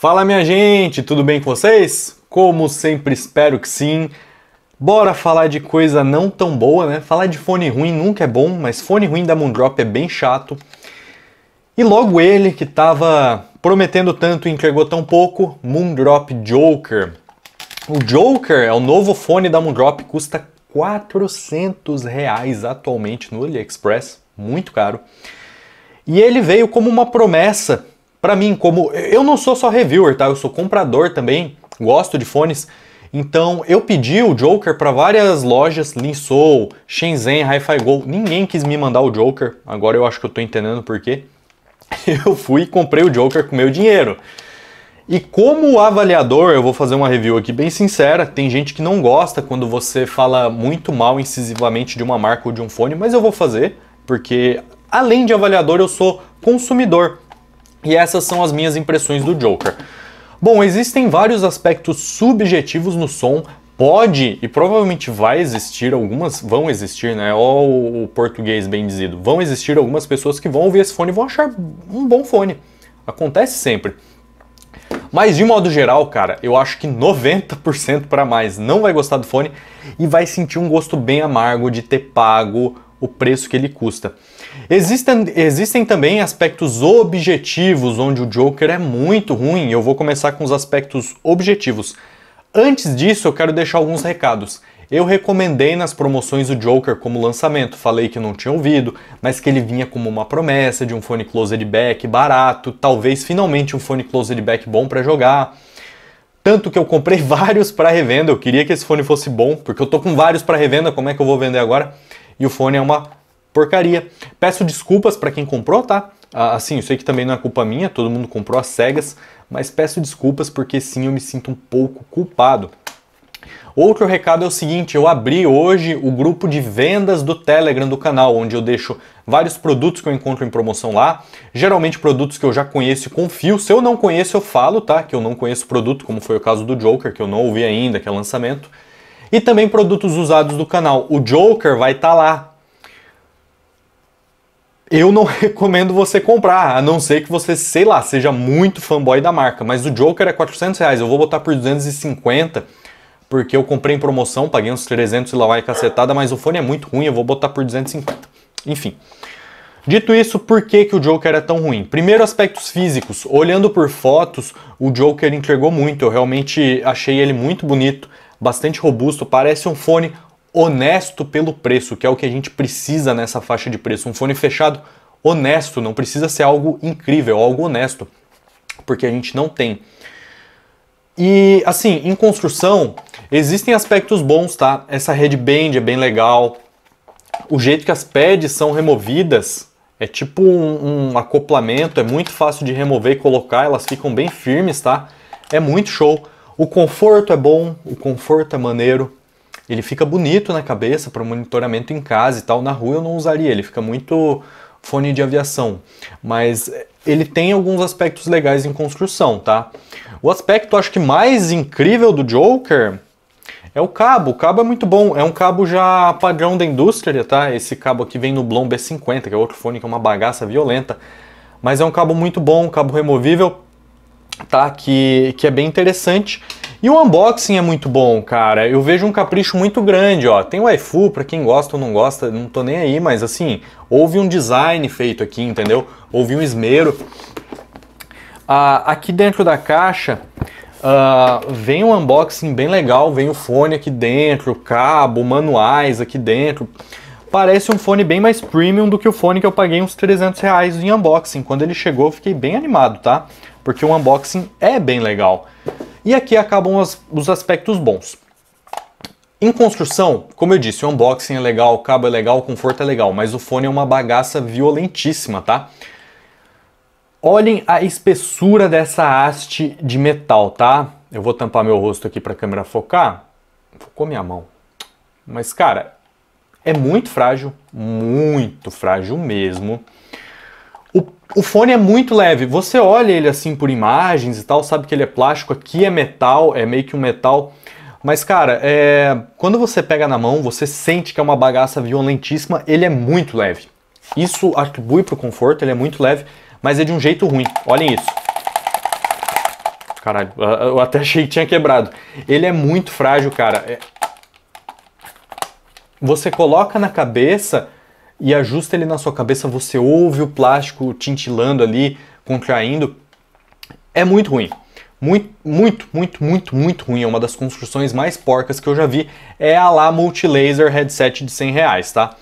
Fala minha gente, tudo bem com vocês? Como sempre, espero que sim. Bora falar de coisa não tão boa, né? Falar de fone ruim nunca é bom, mas fone ruim da Moondrop é bem chato. E logo ele, que estava prometendo tanto e entregou tão pouco, Moondrop Joker. O Joker é o novo fone da Moondrop, custa 400 reais atualmente no AliExpress, muito caro. E ele veio como uma promessa para mim, como eu não sou só reviewer, tá? Eu sou comprador também, gosto de fones. Então eu pedi o Joker para várias lojas, Linsou, Shenzhen, Hi-Fi Go. Ninguém quis me mandar o Joker. Agora eu acho que eu tô entendendo por quê. Eu fui e comprei o Joker com meu dinheiro. E como avaliador, eu vou fazer uma review aqui bem sincera. Tem gente que não gosta quando você fala muito mal incisivamente de uma marca ou de um fone, mas eu vou fazer, porque além de avaliador, eu sou consumidor. E essas são as minhas impressões do Joker. Bom, existem vários aspectos subjetivos no som, pode e provavelmente vai existir algumas, vão existir, né? Ó, o, o português bem dizido. Vão existir algumas pessoas que vão ouvir esse fone e vão achar um bom fone. Acontece sempre. Mas de modo geral, cara, eu acho que 90% para mais não vai gostar do fone e vai sentir um gosto bem amargo de ter pago o preço que ele custa. Existem, existem também aspectos objetivos, onde o Joker é muito ruim. Eu vou começar com os aspectos objetivos. Antes disso, eu quero deixar alguns recados. Eu recomendei nas promoções o Joker como lançamento, falei que não tinha ouvido, mas que ele vinha como uma promessa de um fone closed back barato, talvez finalmente um fone closed back bom para jogar. Tanto que eu comprei vários para revenda, eu queria que esse fone fosse bom, porque eu tô com vários para revenda, como é que eu vou vender agora? E o fone é uma porcaria. Peço desculpas para quem comprou, tá? Ah, assim, eu sei que também não é culpa minha, todo mundo comprou as cegas, mas peço desculpas porque sim, eu me sinto um pouco culpado. Outro recado é o seguinte: eu abri hoje o grupo de vendas do Telegram do canal, onde eu deixo vários produtos que eu encontro em promoção lá. Geralmente produtos que eu já conheço e confio. Se eu não conheço, eu falo, tá? Que eu não conheço produto, como foi o caso do Joker, que eu não ouvi ainda, que é lançamento. E também produtos usados do canal. O Joker vai estar tá lá eu não recomendo você comprar, a não ser que você, sei lá, seja muito fanboy da marca. Mas o Joker é 400 reais, eu vou botar por 250, porque eu comprei em promoção, paguei uns 300 e lá vai cacetada, mas o fone é muito ruim, eu vou botar por 250. Enfim. Dito isso, por que, que o Joker é tão ruim? Primeiro, aspectos físicos. Olhando por fotos, o Joker entregou muito. Eu realmente achei ele muito bonito, bastante robusto. Parece um fone honesto pelo preço, que é o que a gente precisa nessa faixa de preço. Um fone fechado honesto, não precisa ser algo incrível, é algo honesto, porque a gente não tem. E assim, em construção, existem aspectos bons, tá? Essa headband é bem legal. O jeito que as pads são removidas é tipo um, um acoplamento, é muito fácil de remover e colocar, elas ficam bem firmes, tá? É muito show. O conforto é bom, o conforto é maneiro. Ele fica bonito na cabeça para monitoramento em casa e tal. Na rua eu não usaria, ele fica muito fone de aviação, mas eh, ele tem alguns aspectos legais em construção, tá? O aspecto acho que mais incrível do Joker é o cabo. O cabo é muito bom. É um cabo já padrão da indústria, tá? Esse cabo aqui vem no Blom B50, que é outro fone que é uma bagaça violenta. Mas é um cabo muito bom, um cabo removível, tá? Que, que é bem interessante. E o unboxing é muito bom, cara. Eu vejo um capricho muito grande, ó. Tem waifu, pra quem gosta ou não gosta, não tô nem aí, mas assim, houve um design feito aqui, entendeu? Houve um esmero. Ah, aqui dentro da caixa ah, vem um unboxing bem legal, vem o fone aqui dentro, cabo, manuais aqui dentro. Parece um fone bem mais premium do que o fone que eu paguei uns 300 reais em unboxing. Quando ele chegou eu fiquei bem animado, tá? Porque o unboxing é bem legal. E aqui acabam as, os aspectos bons. Em construção, como eu disse, o unboxing é legal, o cabo é legal, o conforto é legal, mas o fone é uma bagaça violentíssima, tá? Olhem a espessura dessa haste de metal, tá? Eu vou tampar meu rosto aqui para a câmera focar. Focou minha mão. Mas, cara, é muito frágil, muito frágil mesmo. O, o fone é muito leve. Você olha ele assim por imagens e tal, sabe que ele é plástico, aqui é metal, é meio que um metal. Mas, cara, é... quando você pega na mão, você sente que é uma bagaça violentíssima, ele é muito leve. Isso atribui para o conforto, ele é muito leve, mas é de um jeito ruim. Olhem isso. Caralho, eu até achei que tinha quebrado. Ele é muito frágil, cara. É... Você coloca na cabeça, e ajusta ele na sua cabeça, você ouve o plástico tintilando ali, contraindo. É muito ruim. Muito, muito, muito, muito, muito ruim. É uma das construções mais porcas que eu já vi. É a lá Multilaser Headset de 100 reais, tá?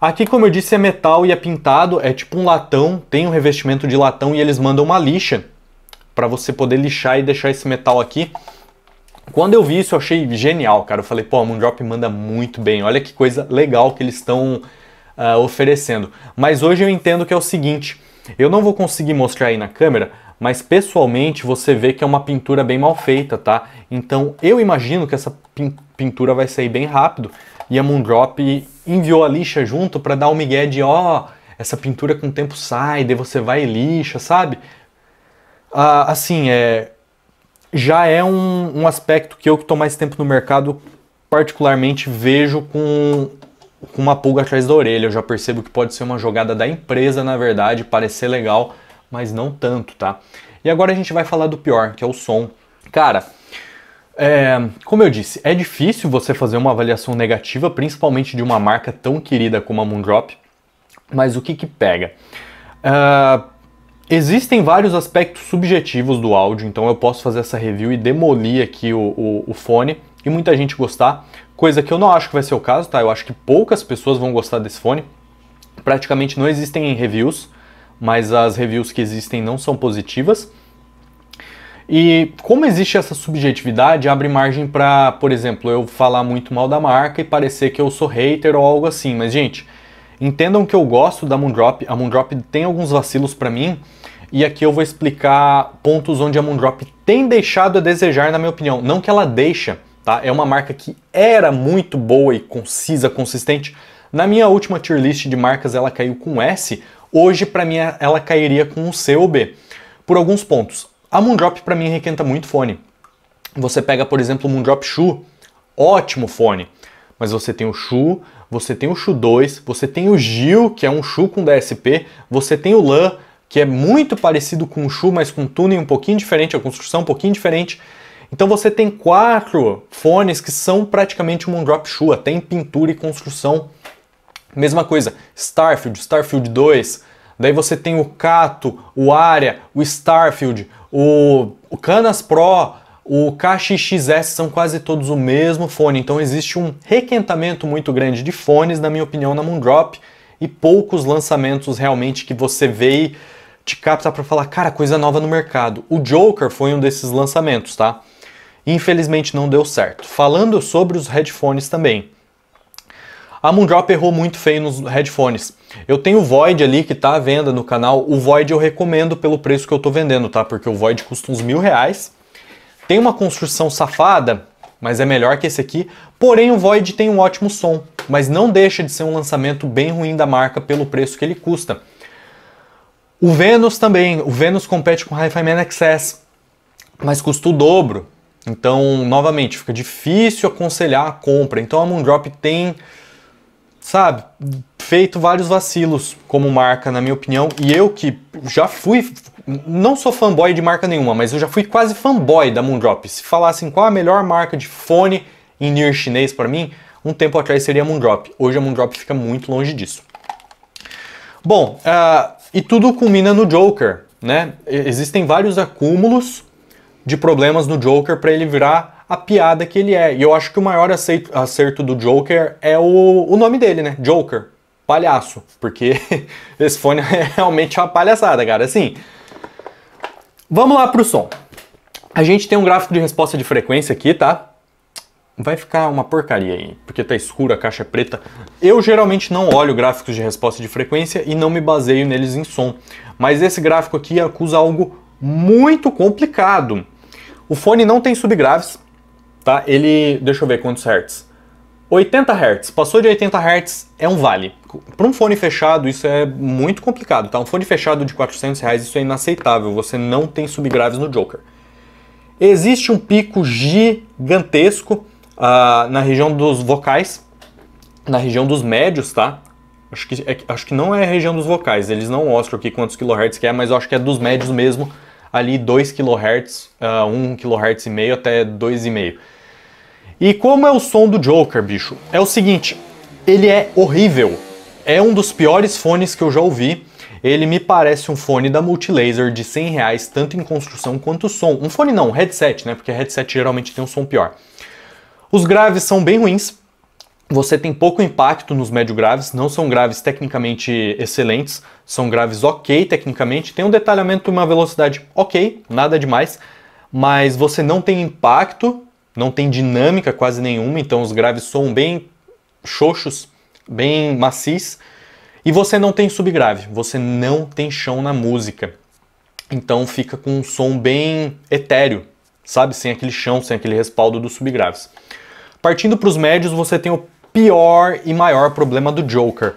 Aqui, como eu disse, é metal e é pintado, é tipo um latão, tem um revestimento de latão e eles mandam uma lixa para você poder lixar e deixar esse metal aqui. Quando eu vi isso, eu achei genial, cara. Eu falei, pô, a Moondrop manda muito bem. Olha que coisa legal que eles estão uh, oferecendo. Mas hoje eu entendo que é o seguinte: eu não vou conseguir mostrar aí na câmera, mas pessoalmente você vê que é uma pintura bem mal feita, tá? Então eu imagino que essa pintura vai sair bem rápido e a Moondrop enviou a lixa junto para dar o um migué de ó, oh, essa pintura com o tempo sai, daí você vai e lixa, sabe? Ah, assim, é, já é um, um aspecto que eu que estou mais tempo no mercado particularmente vejo com com uma pulga atrás da orelha. Eu já percebo que pode ser uma jogada da empresa, na verdade, parecer legal, mas não tanto, tá? E agora a gente vai falar do pior, que é o som. Cara, é, como eu disse, é difícil você fazer uma avaliação negativa, principalmente de uma marca tão querida como a Moondrop, mas o que que pega? Uh, existem vários aspectos subjetivos do áudio, então eu posso fazer essa review e demolir aqui o, o, o fone e muita gente gostar, coisa que eu não acho que vai ser o caso, tá? Eu acho que poucas pessoas vão gostar desse fone. Praticamente não existem reviews, mas as reviews que existem não são positivas. E como existe essa subjetividade, abre margem para, por exemplo, eu falar muito mal da marca e parecer que eu sou hater ou algo assim. Mas gente, entendam que eu gosto da Moondrop. A Moondrop tem alguns vacilos para mim e aqui eu vou explicar pontos onde a Moondrop tem deixado a desejar, na minha opinião. Não que ela deixa, Tá? É uma marca que era muito boa e concisa, consistente. Na minha última tier list de marcas ela caiu com S, hoje para mim ela cairia com o C ou B. Por alguns pontos. A Moondrop para mim requenta muito fone. Você pega, por exemplo, o Moondrop Shu, ótimo fone. Mas você tem o Shu, você tem o Shu 2, você tem o Gil, que é um Shu com DSP, você tem o LAN, que é muito parecido com o Shu, mas com tuning um pouquinho diferente, a construção um pouquinho diferente. Então você tem quatro fones que são praticamente um drop shoe, até em pintura e construção. Mesma coisa, Starfield, Starfield 2, daí você tem o Cato, o Aria, o Starfield, o, o Canas Pro, o KXXS são quase todos o mesmo fone, então existe um requentamento muito grande de fones, na minha opinião, na Moondrop, e poucos lançamentos realmente que você vê e te capta para falar, cara, coisa nova no mercado. O Joker foi um desses lançamentos, tá? Infelizmente não deu certo. Falando sobre os headphones também. A Moondrop errou muito feio nos headphones. Eu tenho o Void ali que está à venda no canal. O Void eu recomendo pelo preço que eu estou vendendo, tá? Porque o Void custa uns mil reais. Tem uma construção safada, mas é melhor que esse aqui. Porém, o Void tem um ótimo som, mas não deixa de ser um lançamento bem ruim da marca pelo preço que ele custa. O Venus também. O Venus compete com o Hi-Fi Man XS. mas custa o dobro. Então, novamente, fica difícil aconselhar a compra. Então a Moondrop tem, sabe, feito vários vacilos como marca, na minha opinião. E eu que já fui, não sou fanboy de marca nenhuma, mas eu já fui quase fanboy da Moondrop. Se falassem qual a melhor marca de fone em Near chinês para mim, um tempo atrás seria a Moondrop. Hoje a Moondrop fica muito longe disso. Bom, uh, e tudo culmina no Joker, né? Existem vários acúmulos de problemas no Joker para ele virar a piada que ele é. E eu acho que o maior aceito, acerto do Joker é o, o nome dele, né? Joker. Palhaço. Porque esse fone é realmente uma palhaçada, cara. Assim. Vamos lá pro som. A gente tem um gráfico de resposta de frequência aqui, tá? Vai ficar uma porcaria aí, porque tá escuro, a caixa é preta. Eu geralmente não olho gráficos de resposta de frequência e não me baseio neles em som. Mas esse gráfico aqui acusa algo muito complicado. O fone não tem subgraves, tá? Ele, deixa eu ver quantos hertz. 80 Hz. Passou de 80 Hz é um vale. Para um fone fechado, isso é muito complicado, tá? Um fone fechado de 400 reais, isso é inaceitável. Você não tem subgraves no Joker. Existe um pico gigantesco uh, na região dos vocais, na região dos médios, tá? Acho que, é, acho que não é a região dos vocais, eles não mostram aqui quantos kilohertz que é, mas acho que é dos médios mesmo, ali 2 kHz, uh, 1 kHz e meio até 2,5. E como é o som do Joker, bicho? É o seguinte, ele é horrível. É um dos piores fones que eu já ouvi. Ele me parece um fone da Multilaser de 100 reais, tanto em construção quanto som. Um fone não, um headset, né? Porque headset geralmente tem um som pior. Os graves são bem ruins, você tem pouco impacto nos médio graves, não são graves tecnicamente excelentes, são graves ok tecnicamente, tem um detalhamento e uma velocidade ok, nada demais, mas você não tem impacto, não tem dinâmica quase nenhuma, então os graves são bem xoxos, bem macios, e você não tem subgrave, você não tem chão na música. Então fica com um som bem etéreo, sabe? Sem aquele chão, sem aquele respaldo dos subgraves. Partindo para os médios, você tem o pior e maior problema do Joker.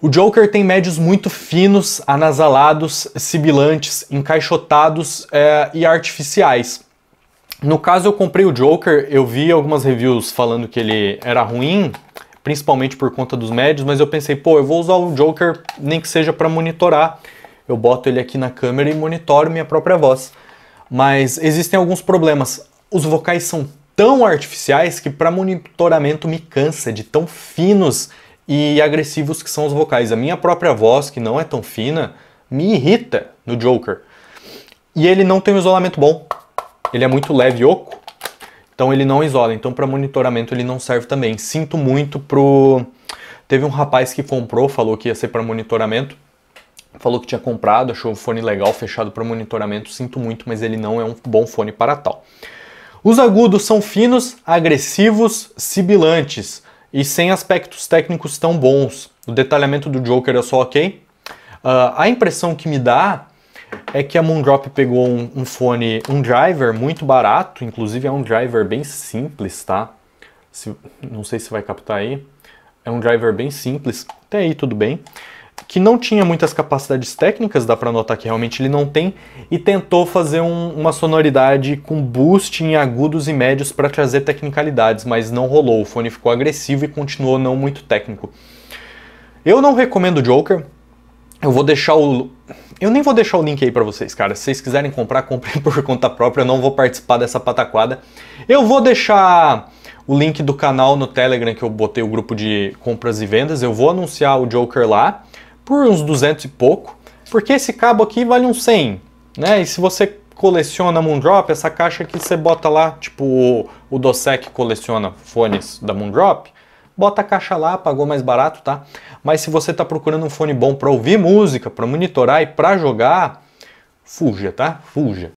O Joker tem médios muito finos, anasalados, sibilantes, encaixotados é, e artificiais. No caso, eu comprei o Joker, eu vi algumas reviews falando que ele era ruim, principalmente por conta dos médios, mas eu pensei, pô, eu vou usar o Joker nem que seja para monitorar. Eu boto ele aqui na câmera e monitoro minha própria voz. Mas existem alguns problemas. Os vocais são tão artificiais que para monitoramento me cansa de tão finos e agressivos que são os vocais. A minha própria voz, que não é tão fina, me irrita no Joker. E ele não tem um isolamento bom. Ele é muito leve e oco, então ele não isola. Então para monitoramento ele não serve também. Sinto muito pro teve um rapaz que comprou, falou que ia ser para monitoramento. Falou que tinha comprado, achou o fone legal, fechado para monitoramento. Sinto muito, mas ele não é um bom fone para tal. Os agudos são finos, agressivos, sibilantes e sem aspectos técnicos tão bons. O detalhamento do Joker é só ok. Uh, a impressão que me dá é que a Moondrop pegou um, um, fone, um driver muito barato, inclusive é um driver bem simples, tá? Se, não sei se vai captar aí. É um driver bem simples, até aí tudo bem que não tinha muitas capacidades técnicas, dá para notar que realmente ele não tem, e tentou fazer um, uma sonoridade com boost em agudos e médios para trazer tecnicalidades, mas não rolou. O fone ficou agressivo e continuou não muito técnico. Eu não recomendo o Joker. Eu vou deixar o eu nem vou deixar o link aí para vocês, cara. Se vocês quiserem comprar, comprem por conta própria. Eu não vou participar dessa pataquada. Eu vou deixar o link do canal no Telegram que eu botei o grupo de compras e vendas. Eu vou anunciar o Joker lá por uns 200 e pouco, porque esse cabo aqui vale uns 100, né? E se você coleciona Moondrop, essa caixa que você bota lá, tipo o, o Dosec coleciona fones da Moondrop, bota a caixa lá, pagou mais barato, tá? Mas se você está procurando um fone bom para ouvir música, para monitorar e para jogar, fuja, tá? Fuja.